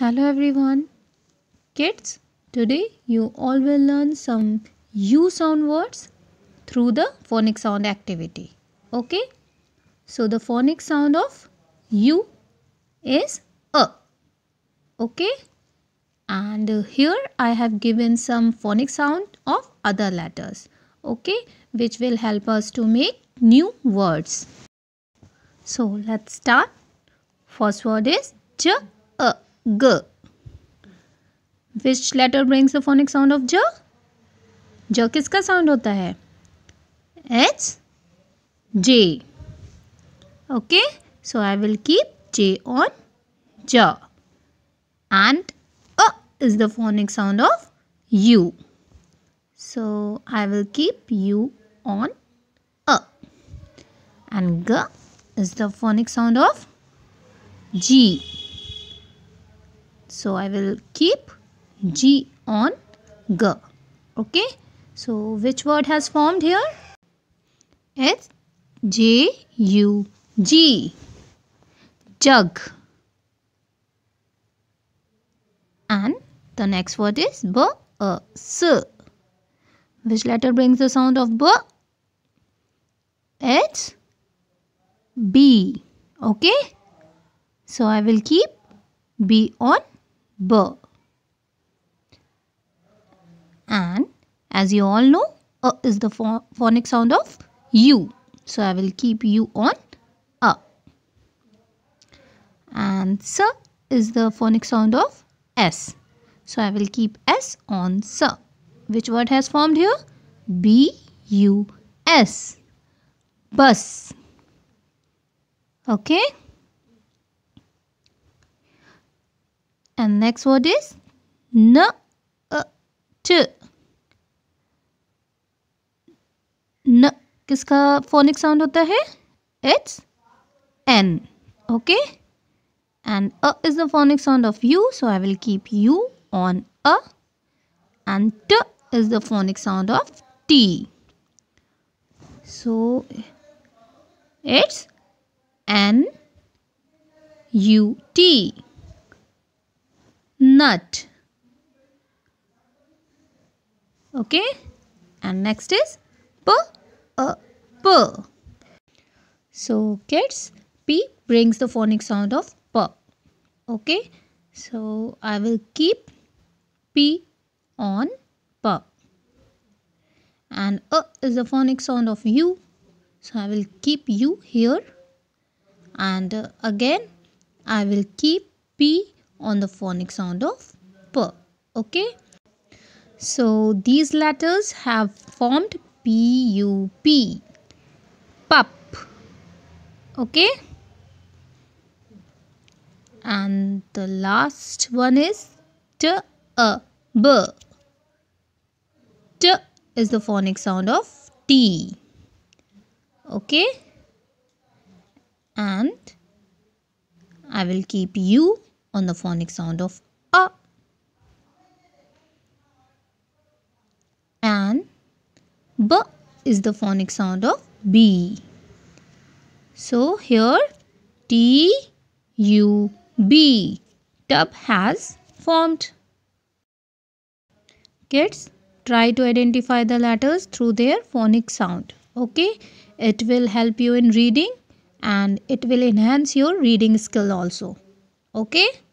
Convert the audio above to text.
Hello everyone. Kids, today you all will learn some U sound words through the phonic sound activity. Okay? So the phonic sound of U is A. Okay? And here I have given some phonic sound of other letters. Okay? Which will help us to make new words. So let's start. First word is J. A. G. Which letter brings the phonic sound of J? J किसका sound होता Okay, so I will keep J on J. And A is the phonic sound of U. So I will keep U on A. And G is the phonic sound of G. So I will keep G on G. Okay. So which word has formed here? It's J U G. Jug. And the next word is B A S. Which letter brings the sound of B? It's B. Okay. So I will keep B on b. And as you all know, a is the phonetic phonic sound of u. So I will keep u on a. And s is the phonic sound of s. So I will keep s on s. Which word has formed here? B U S. Bus. Okay. And next word is n uh, t. न किसका phonic sound होता है it's N okay and uh is the phonic sound of U so I will keep U on uh and t is the phonic sound of T so it's N U T nut okay and next is p a p so kids p brings the phonic sound of p okay so i will keep p on p and a is the phonic sound of u so i will keep u here and uh, again i will keep p on the phonic sound of P. Okay. So these letters have formed P-U-P. Pup. Okay. And the last one is T-A. B. T is the phonic sound of T. Okay. And I will keep you on the phonic sound of a. And b is the phonic sound of b. So here T U B tub has formed. Kids try to identify the letters through their phonic sound. Okay, it will help you in reading and it will enhance your reading skill also okay